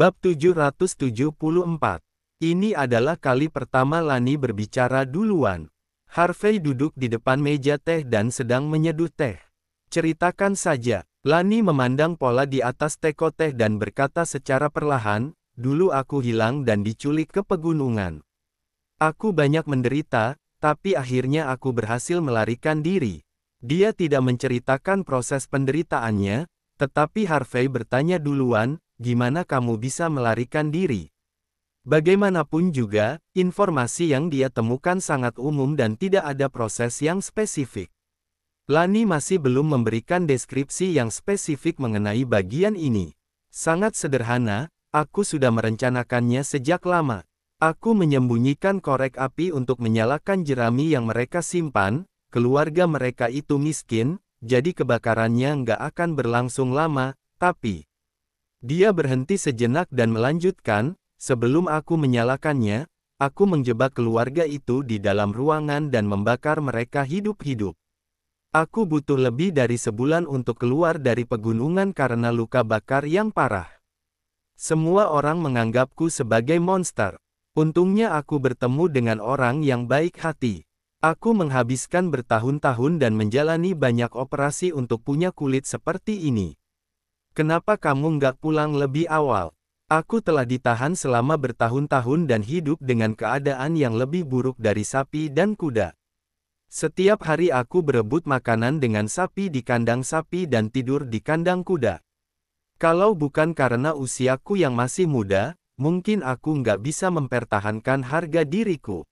Bab 774. Ini adalah kali pertama Lani berbicara duluan. Harvey duduk di depan meja teh dan sedang menyeduh teh. Ceritakan saja. Lani memandang pola di atas teko teh dan berkata secara perlahan, dulu aku hilang dan diculik ke pegunungan. Aku banyak menderita, tapi akhirnya aku berhasil melarikan diri. Dia tidak menceritakan proses penderitaannya, tetapi Harvey bertanya duluan, gimana kamu bisa melarikan diri? Bagaimanapun juga, informasi yang dia temukan sangat umum dan tidak ada proses yang spesifik. Lani masih belum memberikan deskripsi yang spesifik mengenai bagian ini. Sangat sederhana, aku sudah merencanakannya sejak lama. Aku menyembunyikan korek api untuk menyalakan jerami yang mereka simpan, keluarga mereka itu miskin, jadi kebakarannya nggak akan berlangsung lama, tapi... Dia berhenti sejenak dan melanjutkan, sebelum aku menyalakannya, aku menjebak keluarga itu di dalam ruangan dan membakar mereka hidup-hidup. Aku butuh lebih dari sebulan untuk keluar dari pegunungan karena luka bakar yang parah. Semua orang menganggapku sebagai monster. Untungnya aku bertemu dengan orang yang baik hati. Aku menghabiskan bertahun-tahun dan menjalani banyak operasi untuk punya kulit seperti ini. Kenapa kamu nggak pulang lebih awal? Aku telah ditahan selama bertahun-tahun dan hidup dengan keadaan yang lebih buruk dari sapi dan kuda. Setiap hari aku berebut makanan dengan sapi di kandang sapi dan tidur di kandang kuda. Kalau bukan karena usiaku yang masih muda, mungkin aku nggak bisa mempertahankan harga diriku.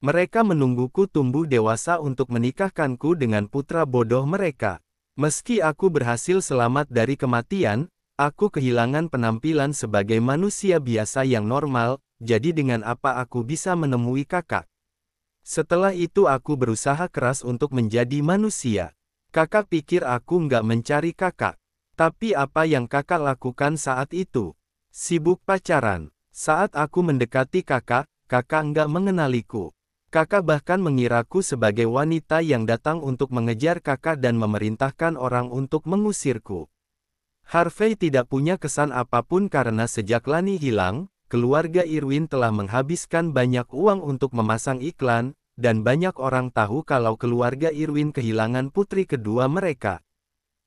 Mereka menungguku tumbuh dewasa untuk menikahkanku dengan putra bodoh mereka. Meski aku berhasil selamat dari kematian, aku kehilangan penampilan sebagai manusia biasa yang normal, jadi dengan apa aku bisa menemui kakak? Setelah itu aku berusaha keras untuk menjadi manusia. Kakak pikir aku nggak mencari kakak. Tapi apa yang kakak lakukan saat itu? Sibuk pacaran. Saat aku mendekati kakak, kakak nggak mengenaliku. Kakak bahkan mengiraku sebagai wanita yang datang untuk mengejar kakak dan memerintahkan orang untuk mengusirku. Harvey tidak punya kesan apapun karena sejak Lani hilang, keluarga Irwin telah menghabiskan banyak uang untuk memasang iklan, dan banyak orang tahu kalau keluarga Irwin kehilangan putri kedua mereka.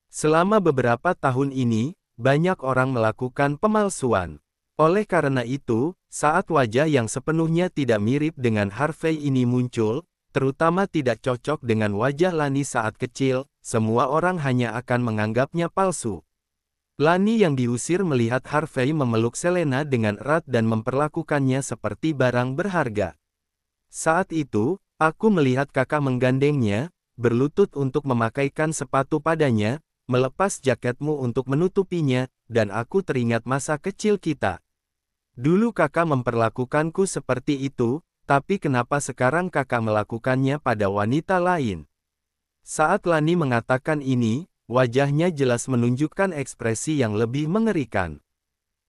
Selama beberapa tahun ini, banyak orang melakukan pemalsuan. Oleh karena itu, saat wajah yang sepenuhnya tidak mirip dengan Harvey ini muncul, terutama tidak cocok dengan wajah Lani saat kecil, semua orang hanya akan menganggapnya palsu. Lani yang diusir melihat Harvey memeluk Selena dengan erat dan memperlakukannya seperti barang berharga. Saat itu, aku melihat kakak menggandengnya, berlutut untuk memakaikan sepatu padanya, melepas jaketmu untuk menutupinya, dan aku teringat masa kecil kita. Dulu kakak memperlakukanku seperti itu, tapi kenapa sekarang kakak melakukannya pada wanita lain? Saat Lani mengatakan ini, wajahnya jelas menunjukkan ekspresi yang lebih mengerikan.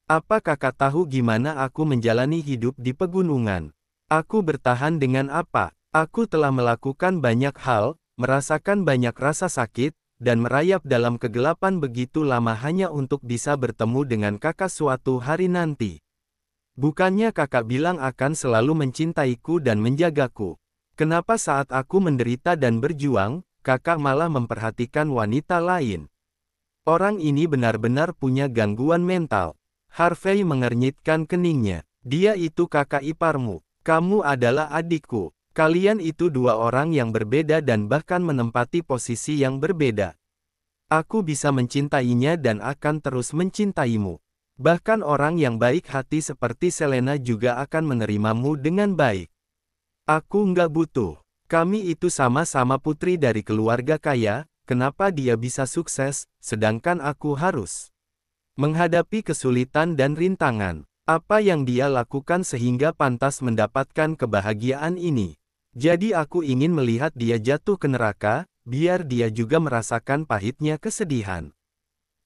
Apa kakak tahu gimana aku menjalani hidup di pegunungan? Aku bertahan dengan apa? Aku telah melakukan banyak hal, merasakan banyak rasa sakit, dan merayap dalam kegelapan begitu lama hanya untuk bisa bertemu dengan kakak suatu hari nanti. Bukannya kakak bilang akan selalu mencintaiku dan menjagaku. Kenapa saat aku menderita dan berjuang, kakak malah memperhatikan wanita lain? Orang ini benar-benar punya gangguan mental. Harvey mengernyitkan keningnya. Dia itu kakak iparmu. Kamu adalah adikku. Kalian itu dua orang yang berbeda dan bahkan menempati posisi yang berbeda. Aku bisa mencintainya dan akan terus mencintaimu. Bahkan orang yang baik hati seperti Selena juga akan menerimamu dengan baik. Aku nggak butuh. Kami itu sama-sama putri dari keluarga kaya, kenapa dia bisa sukses, sedangkan aku harus menghadapi kesulitan dan rintangan. Apa yang dia lakukan sehingga pantas mendapatkan kebahagiaan ini? Jadi aku ingin melihat dia jatuh ke neraka, biar dia juga merasakan pahitnya kesedihan.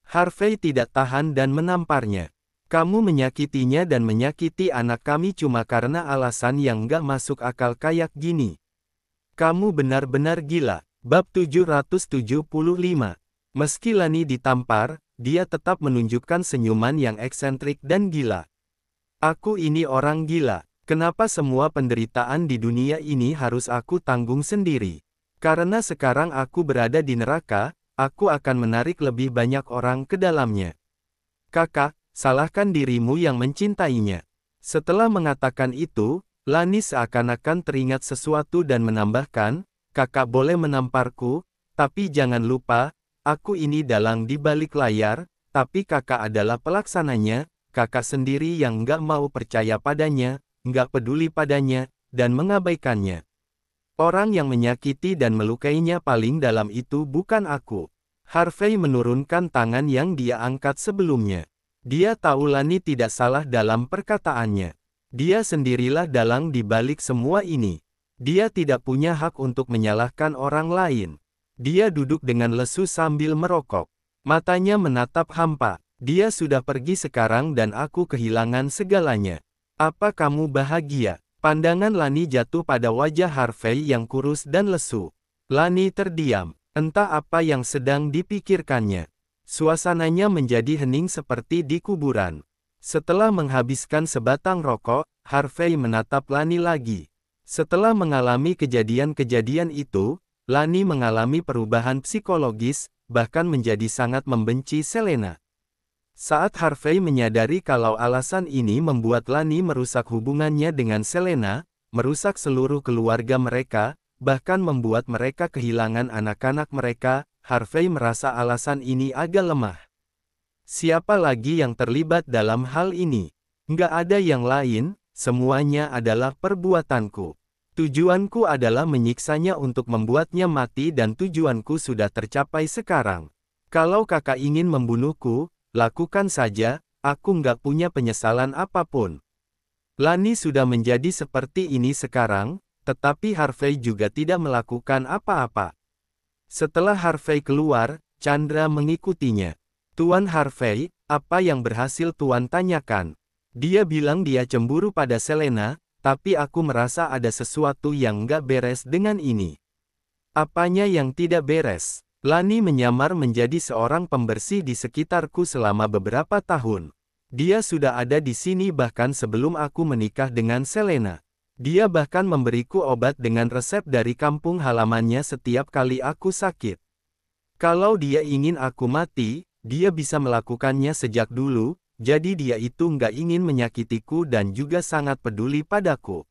Harvey tidak tahan dan menamparnya. Kamu menyakitinya dan menyakiti anak kami cuma karena alasan yang gak masuk akal kayak gini. Kamu benar-benar gila. Bab 775 Meski Lani ditampar, dia tetap menunjukkan senyuman yang eksentrik dan gila. Aku ini orang gila. Kenapa semua penderitaan di dunia ini harus aku tanggung sendiri? Karena sekarang aku berada di neraka, aku akan menarik lebih banyak orang ke dalamnya. Kakak, salahkan dirimu yang mencintainya. Setelah mengatakan itu, Lani seakan-akan teringat sesuatu dan menambahkan, kakak boleh menamparku, tapi jangan lupa, aku ini dalang di balik layar, tapi kakak adalah pelaksananya, kakak sendiri yang gak mau percaya padanya, nggak peduli padanya, dan mengabaikannya. Orang yang menyakiti dan melukainya paling dalam itu bukan aku. Harvey menurunkan tangan yang dia angkat sebelumnya. Dia tahu Lani tidak salah dalam perkataannya. Dia sendirilah dalang di balik semua ini. Dia tidak punya hak untuk menyalahkan orang lain. Dia duduk dengan lesu sambil merokok. Matanya menatap hampa. Dia sudah pergi sekarang dan aku kehilangan segalanya. Apa kamu bahagia? Pandangan Lani jatuh pada wajah Harvey yang kurus dan lesu. Lani terdiam, entah apa yang sedang dipikirkannya. Suasananya menjadi hening seperti di kuburan. Setelah menghabiskan sebatang rokok, Harvey menatap Lani lagi. Setelah mengalami kejadian-kejadian itu, Lani mengalami perubahan psikologis, bahkan menjadi sangat membenci Selena. Saat Harvey menyadari kalau alasan ini membuat Lani merusak hubungannya dengan Selena, merusak seluruh keluarga mereka, bahkan membuat mereka kehilangan anak-anak mereka, Harvey merasa alasan ini agak lemah. Siapa lagi yang terlibat dalam hal ini? Nggak ada yang lain, semuanya adalah perbuatanku. Tujuanku adalah menyiksanya untuk membuatnya mati dan tujuanku sudah tercapai sekarang. Kalau kakak ingin membunuhku, Lakukan saja, aku nggak punya penyesalan apapun. Lani sudah menjadi seperti ini sekarang, tetapi Harvey juga tidak melakukan apa-apa. Setelah Harvey keluar, Chandra mengikutinya. Tuan Harvey, apa yang berhasil Tuan tanyakan? Dia bilang dia cemburu pada Selena, tapi aku merasa ada sesuatu yang nggak beres dengan ini. Apanya yang tidak beres? Lani menyamar menjadi seorang pembersih di sekitarku selama beberapa tahun. Dia sudah ada di sini bahkan sebelum aku menikah dengan Selena. Dia bahkan memberiku obat dengan resep dari kampung halamannya setiap kali aku sakit. Kalau dia ingin aku mati, dia bisa melakukannya sejak dulu, jadi dia itu nggak ingin menyakitiku dan juga sangat peduli padaku.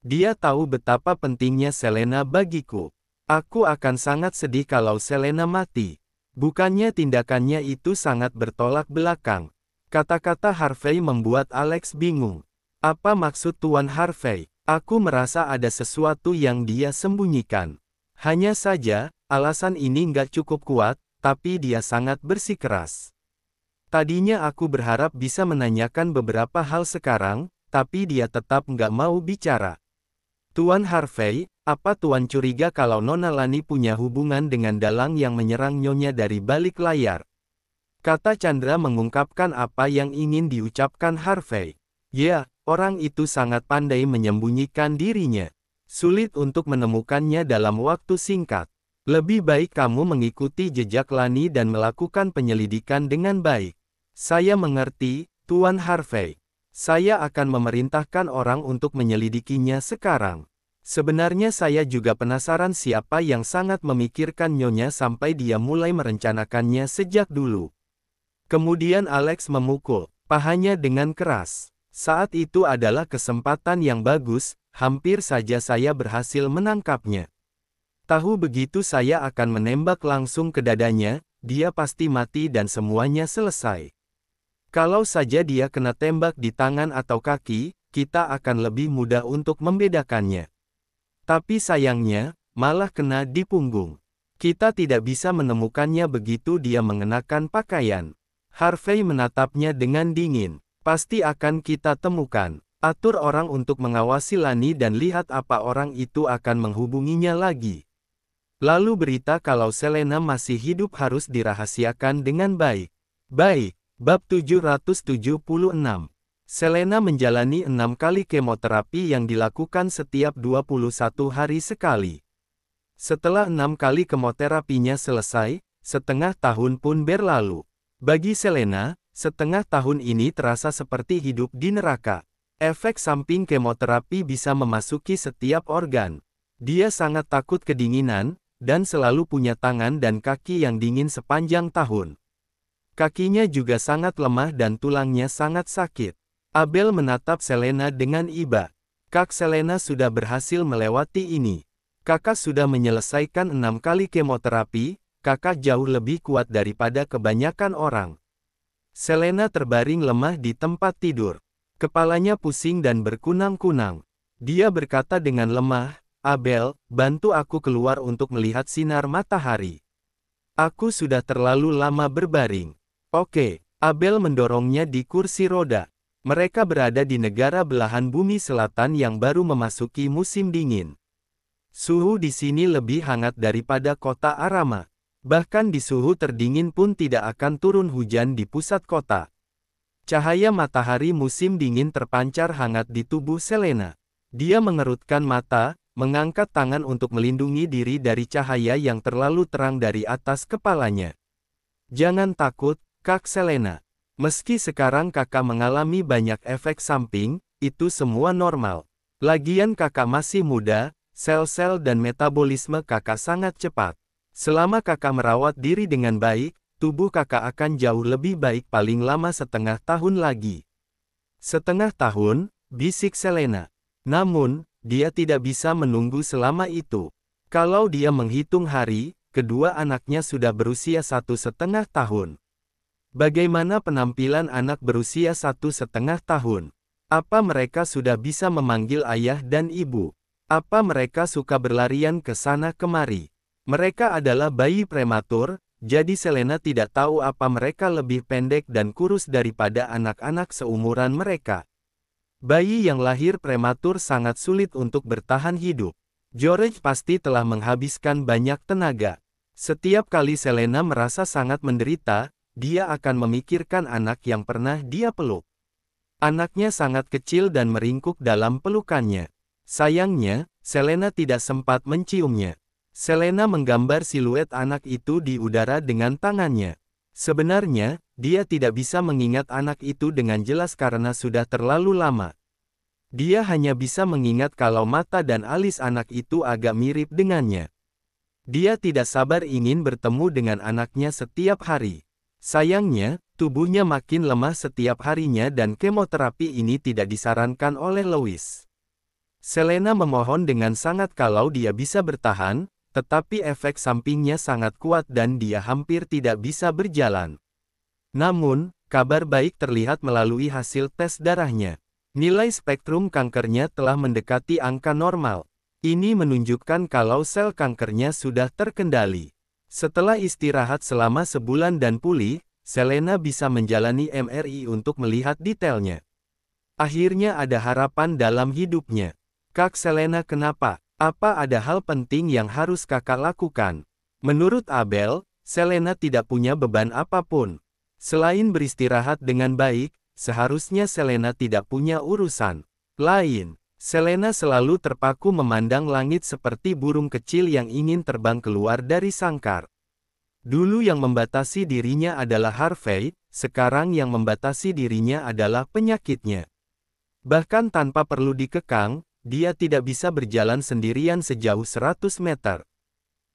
Dia tahu betapa pentingnya Selena bagiku. Aku akan sangat sedih kalau Selena mati. Bukannya tindakannya itu sangat bertolak belakang. Kata-kata Harvey membuat Alex bingung. Apa maksud Tuan Harvey? Aku merasa ada sesuatu yang dia sembunyikan. Hanya saja, alasan ini nggak cukup kuat, tapi dia sangat bersikeras. Tadinya aku berharap bisa menanyakan beberapa hal sekarang, tapi dia tetap nggak mau bicara. Tuan Harvey, apa Tuan curiga kalau Nona Lani punya hubungan dengan dalang yang menyerang Nyonya dari balik layar? Kata Chandra mengungkapkan apa yang ingin diucapkan Harvey. Ya, orang itu sangat pandai menyembunyikan dirinya. Sulit untuk menemukannya dalam waktu singkat. Lebih baik kamu mengikuti jejak Lani dan melakukan penyelidikan dengan baik. Saya mengerti, Tuan Harvey. Saya akan memerintahkan orang untuk menyelidikinya sekarang. Sebenarnya saya juga penasaran siapa yang sangat memikirkan Nyonya sampai dia mulai merencanakannya sejak dulu. Kemudian Alex memukul pahanya dengan keras. Saat itu adalah kesempatan yang bagus, hampir saja saya berhasil menangkapnya. Tahu begitu saya akan menembak langsung ke dadanya, dia pasti mati dan semuanya selesai. Kalau saja dia kena tembak di tangan atau kaki, kita akan lebih mudah untuk membedakannya. Tapi sayangnya, malah kena di punggung. Kita tidak bisa menemukannya begitu dia mengenakan pakaian. Harvey menatapnya dengan dingin. Pasti akan kita temukan. Atur orang untuk mengawasi Lani dan lihat apa orang itu akan menghubunginya lagi. Lalu berita kalau Selena masih hidup harus dirahasiakan dengan baik. Baik, bab 776. Selena menjalani enam kali kemoterapi yang dilakukan setiap 21 hari sekali. Setelah enam kali kemoterapinya selesai, setengah tahun pun berlalu. Bagi Selena, setengah tahun ini terasa seperti hidup di neraka. Efek samping kemoterapi bisa memasuki setiap organ. Dia sangat takut kedinginan, dan selalu punya tangan dan kaki yang dingin sepanjang tahun. Kakinya juga sangat lemah dan tulangnya sangat sakit. Abel menatap Selena dengan iba. Kak Selena sudah berhasil melewati ini. Kakak sudah menyelesaikan enam kali kemoterapi, kakak jauh lebih kuat daripada kebanyakan orang. Selena terbaring lemah di tempat tidur. Kepalanya pusing dan berkunang-kunang. Dia berkata dengan lemah, Abel, bantu aku keluar untuk melihat sinar matahari. Aku sudah terlalu lama berbaring. Oke, Abel mendorongnya di kursi roda. Mereka berada di negara belahan bumi selatan yang baru memasuki musim dingin. Suhu di sini lebih hangat daripada kota Arama. Bahkan di suhu terdingin pun tidak akan turun hujan di pusat kota. Cahaya matahari musim dingin terpancar hangat di tubuh Selena. Dia mengerutkan mata, mengangkat tangan untuk melindungi diri dari cahaya yang terlalu terang dari atas kepalanya. Jangan takut, Kak Selena. Meski sekarang kakak mengalami banyak efek samping, itu semua normal. Lagian kakak masih muda, sel-sel dan metabolisme kakak sangat cepat. Selama kakak merawat diri dengan baik, tubuh kakak akan jauh lebih baik paling lama setengah tahun lagi. Setengah tahun, bisik Selena. Namun, dia tidak bisa menunggu selama itu. Kalau dia menghitung hari, kedua anaknya sudah berusia satu setengah tahun. Bagaimana penampilan anak berusia satu setengah tahun? Apa mereka sudah bisa memanggil ayah dan ibu? Apa mereka suka berlarian ke sana kemari? Mereka adalah bayi prematur, jadi Selena tidak tahu apa mereka lebih pendek dan kurus daripada anak-anak seumuran mereka. Bayi yang lahir prematur sangat sulit untuk bertahan hidup. George pasti telah menghabiskan banyak tenaga. Setiap kali Selena merasa sangat menderita, dia akan memikirkan anak yang pernah dia peluk. Anaknya sangat kecil dan meringkuk dalam pelukannya. Sayangnya, Selena tidak sempat menciumnya. Selena menggambar siluet anak itu di udara dengan tangannya. Sebenarnya, dia tidak bisa mengingat anak itu dengan jelas karena sudah terlalu lama. Dia hanya bisa mengingat kalau mata dan alis anak itu agak mirip dengannya. Dia tidak sabar ingin bertemu dengan anaknya setiap hari. Sayangnya, tubuhnya makin lemah setiap harinya dan kemoterapi ini tidak disarankan oleh Louis. Selena memohon dengan sangat kalau dia bisa bertahan, tetapi efek sampingnya sangat kuat dan dia hampir tidak bisa berjalan. Namun, kabar baik terlihat melalui hasil tes darahnya. Nilai spektrum kankernya telah mendekati angka normal. Ini menunjukkan kalau sel kankernya sudah terkendali. Setelah istirahat selama sebulan dan pulih, Selena bisa menjalani MRI untuk melihat detailnya. Akhirnya ada harapan dalam hidupnya. Kak Selena kenapa? Apa ada hal penting yang harus kakak lakukan? Menurut Abel, Selena tidak punya beban apapun. Selain beristirahat dengan baik, seharusnya Selena tidak punya urusan lain. Selena selalu terpaku memandang langit seperti burung kecil yang ingin terbang keluar dari sangkar. Dulu yang membatasi dirinya adalah Harvey, sekarang yang membatasi dirinya adalah penyakitnya. Bahkan tanpa perlu dikekang, dia tidak bisa berjalan sendirian sejauh 100 meter.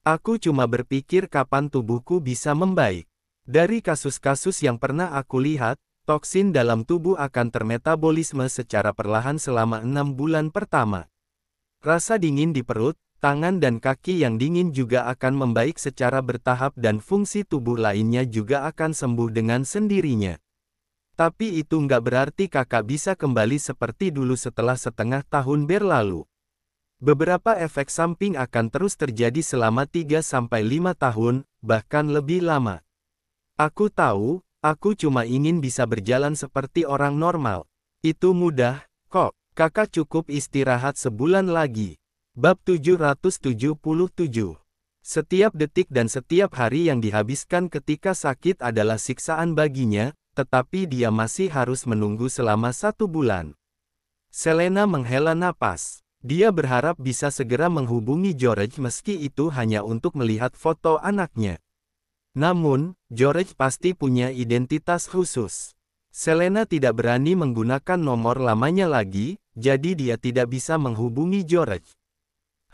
Aku cuma berpikir kapan tubuhku bisa membaik. Dari kasus-kasus yang pernah aku lihat, Toksin dalam tubuh akan termetabolisme secara perlahan selama enam bulan pertama. Rasa dingin di perut, tangan dan kaki yang dingin juga akan membaik secara bertahap dan fungsi tubuh lainnya juga akan sembuh dengan sendirinya. Tapi itu nggak berarti kakak bisa kembali seperti dulu setelah setengah tahun berlalu. Beberapa efek samping akan terus terjadi selama 3-5 tahun, bahkan lebih lama. Aku tahu, Aku cuma ingin bisa berjalan seperti orang normal. Itu mudah, kok. Kakak cukup istirahat sebulan lagi. Bab 777 Setiap detik dan setiap hari yang dihabiskan ketika sakit adalah siksaan baginya, tetapi dia masih harus menunggu selama satu bulan. Selena menghela napas. Dia berharap bisa segera menghubungi George meski itu hanya untuk melihat foto anaknya. Namun, George pasti punya identitas khusus. Selena tidak berani menggunakan nomor lamanya lagi, jadi dia tidak bisa menghubungi George.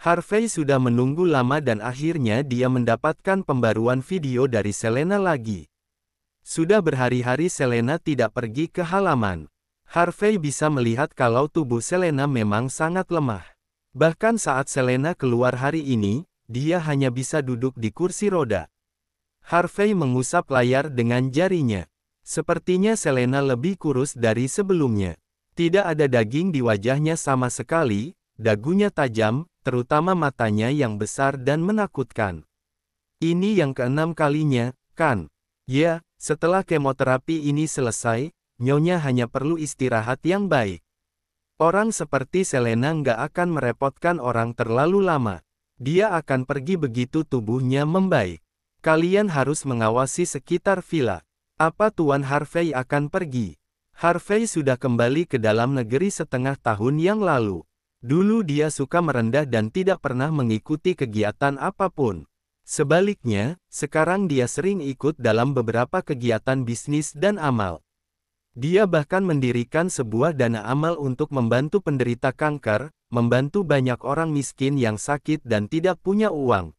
Harvey sudah menunggu lama dan akhirnya dia mendapatkan pembaruan video dari Selena lagi. Sudah berhari-hari Selena tidak pergi ke halaman. Harvey bisa melihat kalau tubuh Selena memang sangat lemah. Bahkan saat Selena keluar hari ini, dia hanya bisa duduk di kursi roda. Harvey mengusap layar dengan jarinya. Sepertinya Selena lebih kurus dari sebelumnya. Tidak ada daging di wajahnya sama sekali, dagunya tajam, terutama matanya yang besar dan menakutkan. Ini yang keenam kalinya, kan? Ya, setelah kemoterapi ini selesai, Nyonya hanya perlu istirahat yang baik. Orang seperti Selena nggak akan merepotkan orang terlalu lama. Dia akan pergi begitu tubuhnya membaik. Kalian harus mengawasi sekitar villa. Apa Tuan Harvey akan pergi? Harvey sudah kembali ke dalam negeri setengah tahun yang lalu. Dulu dia suka merendah dan tidak pernah mengikuti kegiatan apapun. Sebaliknya, sekarang dia sering ikut dalam beberapa kegiatan bisnis dan amal. Dia bahkan mendirikan sebuah dana amal untuk membantu penderita kanker, membantu banyak orang miskin yang sakit dan tidak punya uang.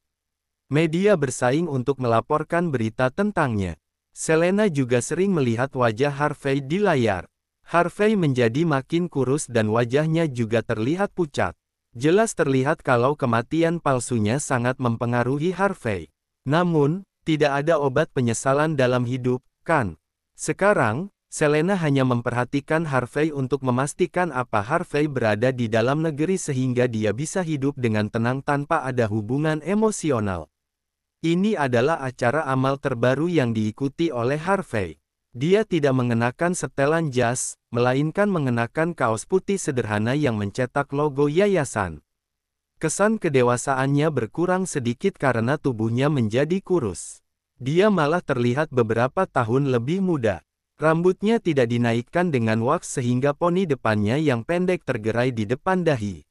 Media bersaing untuk melaporkan berita tentangnya. Selena juga sering melihat wajah Harvey di layar. Harvey menjadi makin kurus dan wajahnya juga terlihat pucat. Jelas terlihat kalau kematian palsunya sangat mempengaruhi Harvey. Namun, tidak ada obat penyesalan dalam hidup, kan? Sekarang, Selena hanya memperhatikan Harvey untuk memastikan apa Harvey berada di dalam negeri sehingga dia bisa hidup dengan tenang tanpa ada hubungan emosional. Ini adalah acara amal terbaru yang diikuti oleh Harvey. Dia tidak mengenakan setelan jas, melainkan mengenakan kaos putih sederhana yang mencetak logo yayasan. Kesan kedewasaannya berkurang sedikit karena tubuhnya menjadi kurus. Dia malah terlihat beberapa tahun lebih muda. Rambutnya tidak dinaikkan dengan wax sehingga poni depannya yang pendek tergerai di depan dahi.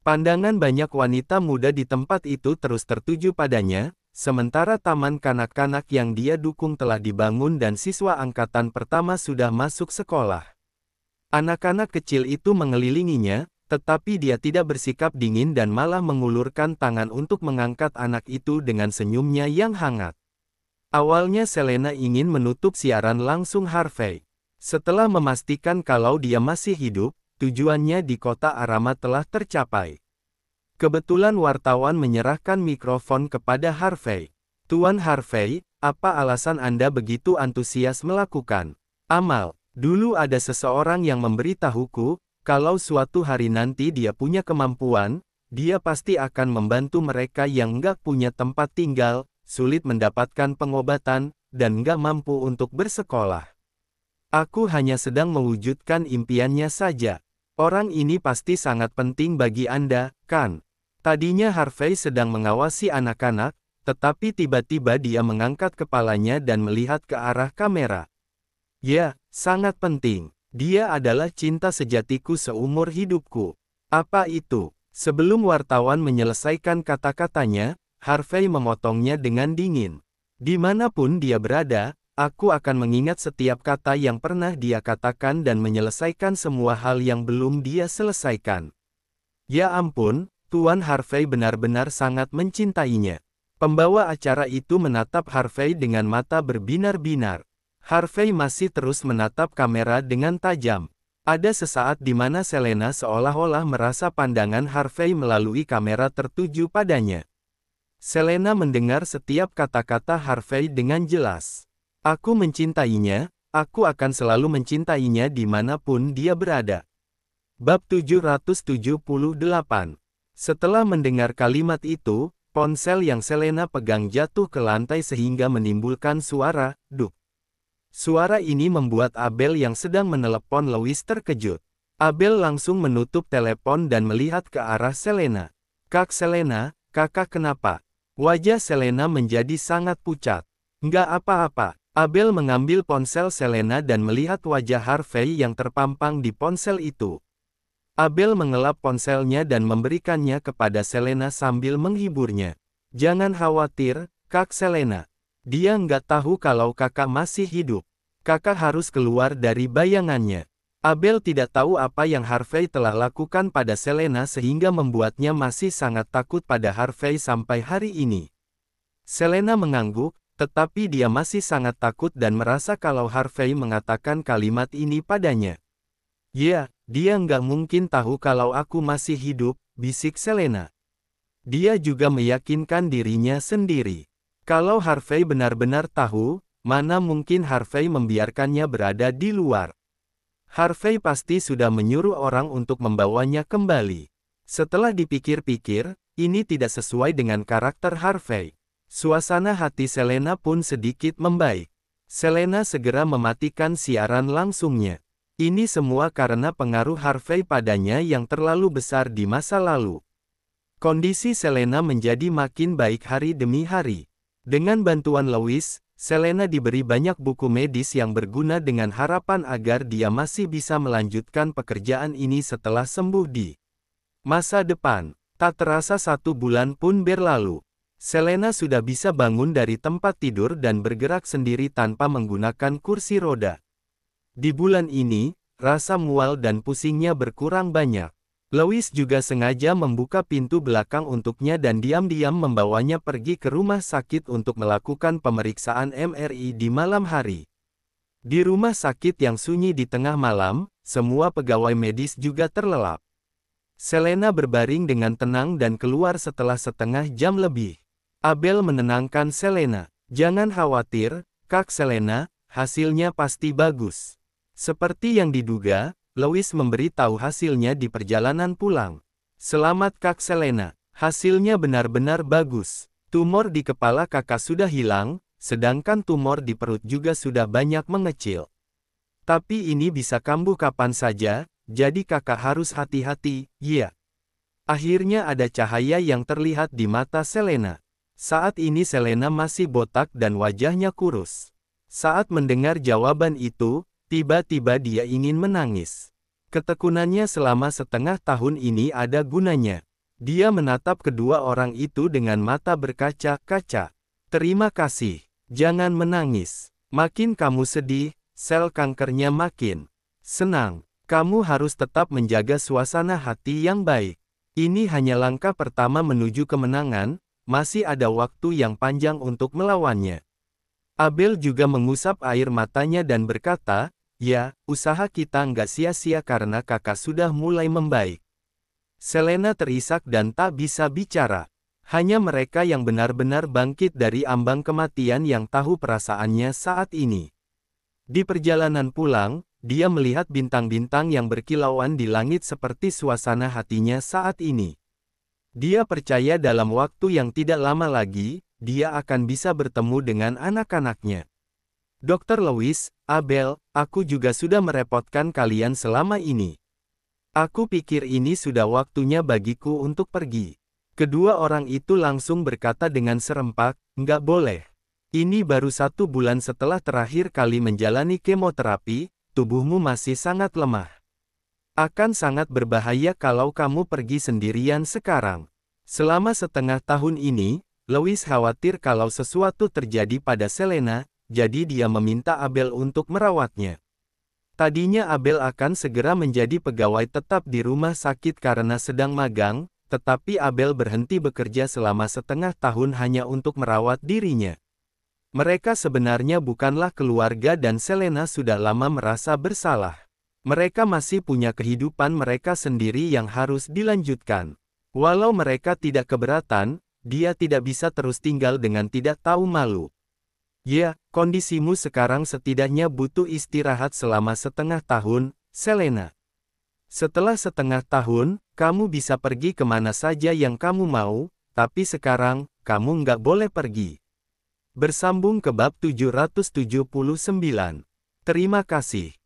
Pandangan banyak wanita muda di tempat itu terus tertuju padanya, Sementara taman kanak-kanak yang dia dukung telah dibangun dan siswa angkatan pertama sudah masuk sekolah. Anak-anak kecil itu mengelilinginya, tetapi dia tidak bersikap dingin dan malah mengulurkan tangan untuk mengangkat anak itu dengan senyumnya yang hangat. Awalnya Selena ingin menutup siaran langsung Harvey. Setelah memastikan kalau dia masih hidup, tujuannya di kota Arama telah tercapai. Kebetulan wartawan menyerahkan mikrofon kepada Harvey. Tuan Harvey, apa alasan Anda begitu antusias melakukan amal? Dulu ada seseorang yang memberitahuku, kalau suatu hari nanti dia punya kemampuan, dia pasti akan membantu mereka yang nggak punya tempat tinggal, sulit mendapatkan pengobatan, dan nggak mampu untuk bersekolah. Aku hanya sedang mewujudkan impiannya saja. Orang ini pasti sangat penting bagi Anda, kan? Tadinya Harvey sedang mengawasi anak-anak, tetapi tiba-tiba dia mengangkat kepalanya dan melihat ke arah kamera. Ya, sangat penting. Dia adalah cinta sejatiku seumur hidupku. Apa itu? Sebelum wartawan menyelesaikan kata-katanya, Harvey memotongnya dengan dingin. Dimanapun dia berada, Aku akan mengingat setiap kata yang pernah dia katakan dan menyelesaikan semua hal yang belum dia selesaikan. Ya ampun, Tuan Harvey benar-benar sangat mencintainya. Pembawa acara itu menatap Harvey dengan mata berbinar-binar. Harvey masih terus menatap kamera dengan tajam. Ada sesaat di mana Selena seolah-olah merasa pandangan Harvey melalui kamera tertuju padanya. Selena mendengar setiap kata-kata Harvey dengan jelas. Aku mencintainya, aku akan selalu mencintainya dimanapun dia berada. Bab 778 Setelah mendengar kalimat itu, ponsel yang Selena pegang jatuh ke lantai sehingga menimbulkan suara, duk. Suara ini membuat Abel yang sedang menelepon Louis terkejut. Abel langsung menutup telepon dan melihat ke arah Selena. Kak Selena, kakak kenapa? Wajah Selena menjadi sangat pucat. Nggak apa-apa, Abel mengambil ponsel Selena dan melihat wajah Harvey yang terpampang di ponsel itu. Abel mengelap ponselnya dan memberikannya kepada Selena sambil menghiburnya. Jangan khawatir, Kak Selena. Dia nggak tahu kalau kakak masih hidup. Kakak harus keluar dari bayangannya. Abel tidak tahu apa yang Harvey telah lakukan pada Selena sehingga membuatnya masih sangat takut pada Harvey sampai hari ini. Selena mengangguk, tetapi dia masih sangat takut dan merasa kalau Harvey mengatakan kalimat ini padanya. Ya, dia nggak mungkin tahu kalau aku masih hidup, bisik Selena. Dia juga meyakinkan dirinya sendiri. Kalau Harvey benar-benar tahu, mana mungkin Harvey membiarkannya berada di luar. Harvey pasti sudah menyuruh orang untuk membawanya kembali. Setelah dipikir-pikir, ini tidak sesuai dengan karakter Harvey. Suasana hati Selena pun sedikit membaik. Selena segera mematikan siaran langsungnya. Ini semua karena pengaruh Harvey padanya yang terlalu besar di masa lalu. Kondisi Selena menjadi makin baik hari demi hari. Dengan bantuan Louis, Selena diberi banyak buku medis yang berguna dengan harapan agar dia masih bisa melanjutkan pekerjaan ini setelah sembuh di masa depan. Tak terasa satu bulan pun berlalu. Selena sudah bisa bangun dari tempat tidur dan bergerak sendiri tanpa menggunakan kursi roda. Di bulan ini, rasa mual dan pusingnya berkurang banyak. Louis juga sengaja membuka pintu belakang untuknya dan diam-diam membawanya pergi ke rumah sakit untuk melakukan pemeriksaan MRI di malam hari. Di rumah sakit yang sunyi di tengah malam, semua pegawai medis juga terlelap. Selena berbaring dengan tenang dan keluar setelah setengah jam lebih. Abel menenangkan Selena. Jangan khawatir, Kak Selena, hasilnya pasti bagus. Seperti yang diduga, Lewis tahu hasilnya di perjalanan pulang. Selamat Kak Selena, hasilnya benar-benar bagus. Tumor di kepala kakak sudah hilang, sedangkan tumor di perut juga sudah banyak mengecil. Tapi ini bisa kambuh kapan saja, jadi kakak harus hati-hati, iya. -hati, Akhirnya ada cahaya yang terlihat di mata Selena. Saat ini Selena masih botak dan wajahnya kurus. Saat mendengar jawaban itu, tiba-tiba dia ingin menangis. Ketekunannya selama setengah tahun ini ada gunanya. Dia menatap kedua orang itu dengan mata berkaca-kaca. Terima kasih. Jangan menangis. Makin kamu sedih, sel kankernya makin senang. Kamu harus tetap menjaga suasana hati yang baik. Ini hanya langkah pertama menuju kemenangan, masih ada waktu yang panjang untuk melawannya. Abel juga mengusap air matanya dan berkata, Ya, usaha kita nggak sia-sia karena kakak sudah mulai membaik. Selena terisak dan tak bisa bicara. Hanya mereka yang benar-benar bangkit dari ambang kematian yang tahu perasaannya saat ini. Di perjalanan pulang, dia melihat bintang-bintang yang berkilauan di langit seperti suasana hatinya saat ini. Dia percaya dalam waktu yang tidak lama lagi, dia akan bisa bertemu dengan anak-anaknya. Dokter Lewis, Abel, aku juga sudah merepotkan kalian selama ini. Aku pikir ini sudah waktunya bagiku untuk pergi. Kedua orang itu langsung berkata dengan serempak, nggak boleh. Ini baru satu bulan setelah terakhir kali menjalani kemoterapi, tubuhmu masih sangat lemah. Akan sangat berbahaya kalau kamu pergi sendirian sekarang. Selama setengah tahun ini, Lewis khawatir kalau sesuatu terjadi pada Selena, jadi dia meminta Abel untuk merawatnya. Tadinya Abel akan segera menjadi pegawai tetap di rumah sakit karena sedang magang, tetapi Abel berhenti bekerja selama setengah tahun hanya untuk merawat dirinya. Mereka sebenarnya bukanlah keluarga dan Selena sudah lama merasa bersalah. Mereka masih punya kehidupan mereka sendiri yang harus dilanjutkan. Walau mereka tidak keberatan, dia tidak bisa terus tinggal dengan tidak tahu malu. Ya, kondisimu sekarang setidaknya butuh istirahat selama setengah tahun, Selena. Setelah setengah tahun, kamu bisa pergi kemana saja yang kamu mau, tapi sekarang, kamu nggak boleh pergi. Bersambung ke bab 779. Terima kasih.